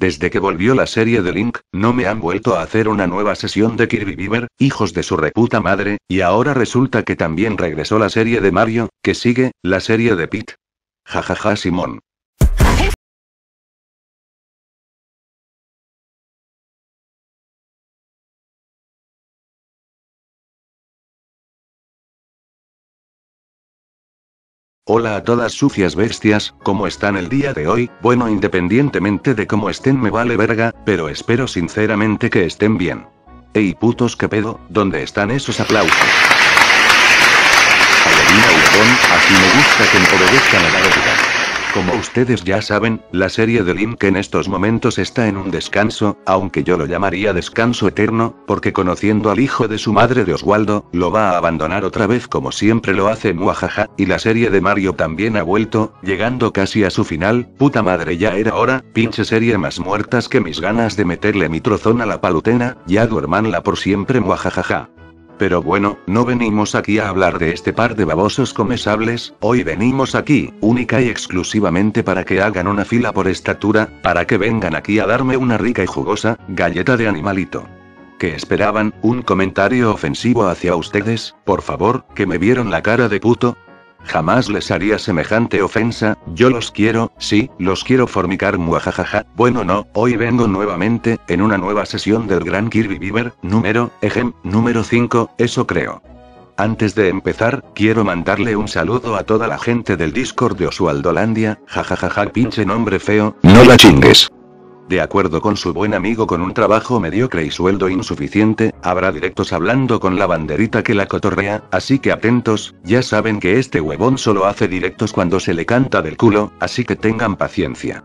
Desde que volvió la serie de Link, no me han vuelto a hacer una nueva sesión de Kirby Beaver, hijos de su reputa madre, y ahora resulta que también regresó la serie de Mario, que sigue, la serie de Pete. Jajaja Simón. Hola a todas sucias bestias, ¿cómo están el día de hoy? Bueno, independientemente de cómo estén me vale verga, pero espero sinceramente que estén bien. Ey putos que pedo, ¿dónde están esos aplausos? así me gusta que me a la como ustedes ya saben, la serie de Link en estos momentos está en un descanso, aunque yo lo llamaría descanso eterno, porque conociendo al hijo de su madre de Oswaldo, lo va a abandonar otra vez como siempre lo hace Muajaja, y la serie de Mario también ha vuelto, llegando casi a su final, puta madre ya era hora, pinche serie más muertas que mis ganas de meterle mi trozón a la palutena, ya duermanla por siempre Muajajaja. Pero bueno, no venimos aquí a hablar de este par de babosos comesables, hoy venimos aquí, única y exclusivamente para que hagan una fila por estatura, para que vengan aquí a darme una rica y jugosa, galleta de animalito. ¿Qué esperaban? ¿Un comentario ofensivo hacia ustedes? Por favor, que me vieron la cara de puto, Jamás les haría semejante ofensa, yo los quiero, sí, los quiero formicar muajajaja. Bueno no, hoy vengo nuevamente, en una nueva sesión del Gran Kirby Beaver, número, ejem, número 5, eso creo. Antes de empezar, quiero mandarle un saludo a toda la gente del Discord de Landia. jajajaja pinche nombre feo, no la chingues de acuerdo con su buen amigo con un trabajo mediocre y sueldo insuficiente, habrá directos hablando con la banderita que la cotorrea, así que atentos, ya saben que este huevón solo hace directos cuando se le canta del culo, así que tengan paciencia.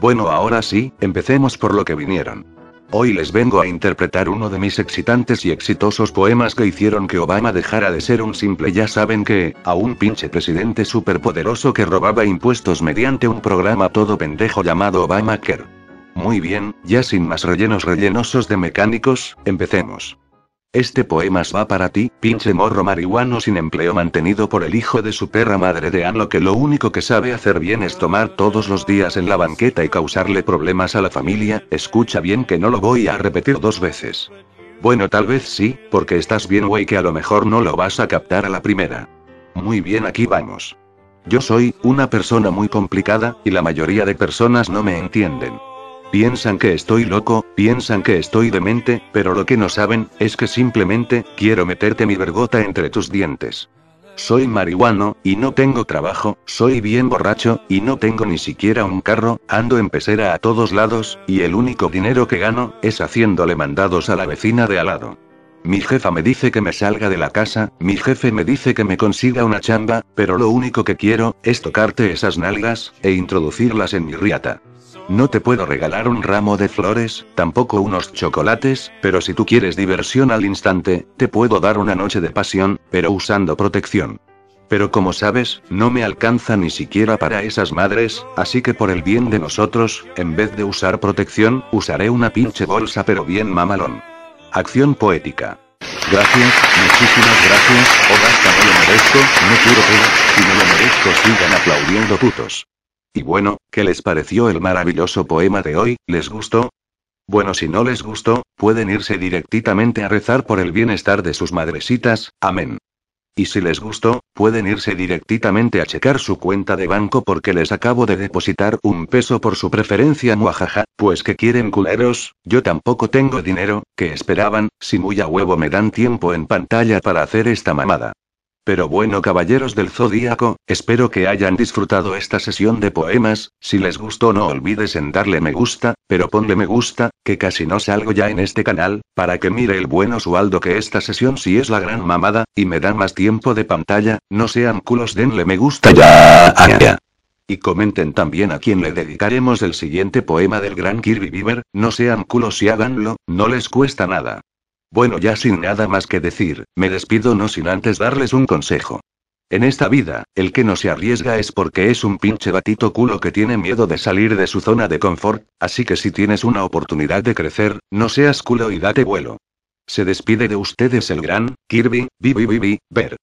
Bueno, ahora sí, empecemos por lo que vinieron. Hoy les vengo a interpretar uno de mis excitantes y exitosos poemas que hicieron que Obama dejara de ser un simple ya saben que, a un pinche presidente superpoderoso que robaba impuestos mediante un programa todo pendejo llamado Obamacare. Muy bien, ya sin más rellenos rellenosos de mecánicos, empecemos. Este poema va para ti, pinche morro marihuano sin empleo mantenido por el hijo de su perra madre de Anlo que lo único que sabe hacer bien es tomar todos los días en la banqueta y causarle problemas a la familia, escucha bien que no lo voy a repetir dos veces. Bueno, tal vez sí, porque estás bien güey que a lo mejor no lo vas a captar a la primera. Muy bien, aquí vamos. Yo soy una persona muy complicada, y la mayoría de personas no me entienden. Piensan que estoy loco, piensan que estoy demente, pero lo que no saben, es que simplemente, quiero meterte mi vergota entre tus dientes. Soy marihuano, y no tengo trabajo, soy bien borracho, y no tengo ni siquiera un carro, ando en pesera a todos lados, y el único dinero que gano, es haciéndole mandados a la vecina de al lado. Mi jefa me dice que me salga de la casa, mi jefe me dice que me consiga una chamba, pero lo único que quiero, es tocarte esas nalgas, e introducirlas en mi riata. No te puedo regalar un ramo de flores, tampoco unos chocolates, pero si tú quieres diversión al instante, te puedo dar una noche de pasión, pero usando protección. Pero como sabes, no me alcanza ni siquiera para esas madres, así que por el bien de nosotros, en vez de usar protección, usaré una pinche bolsa pero bien mamalón. Acción poética. Gracias, muchísimas gracias, o oh, basta, no lo merezco, no quiero que, si me lo merezco sigan aplaudiendo putos. Y bueno, ¿qué les pareció el maravilloso poema de hoy? ¿Les gustó? Bueno, si no les gustó, pueden irse directamente a rezar por el bienestar de sus madresitas, amén. Y si les gustó, pueden irse directamente a checar su cuenta de banco porque les acabo de depositar un peso por su preferencia, muajaja, pues que quieren culeros, yo tampoco tengo dinero, que esperaban, si muy a huevo me dan tiempo en pantalla para hacer esta mamada. Pero bueno, caballeros del zodíaco, espero que hayan disfrutado esta sesión de poemas. Si les gustó, no olvides en darle me gusta, pero ponle me gusta, que casi no salgo ya en este canal, para que mire el bueno sualdo que esta sesión si es la gran mamada, y me dan más tiempo de pantalla. No sean culos, denle me gusta ya. ya. Y comenten también a quien le dedicaremos el siguiente poema del gran Kirby Bieber, no sean culos y háganlo, no les cuesta nada. Bueno, ya sin nada más que decir, me despido no sin antes darles un consejo. En esta vida, el que no se arriesga es porque es un pinche batito culo que tiene miedo de salir de su zona de confort, así que si tienes una oportunidad de crecer, no seas culo y date vuelo. Se despide de ustedes el gran, Kirby, Bibi Bibi, Ver.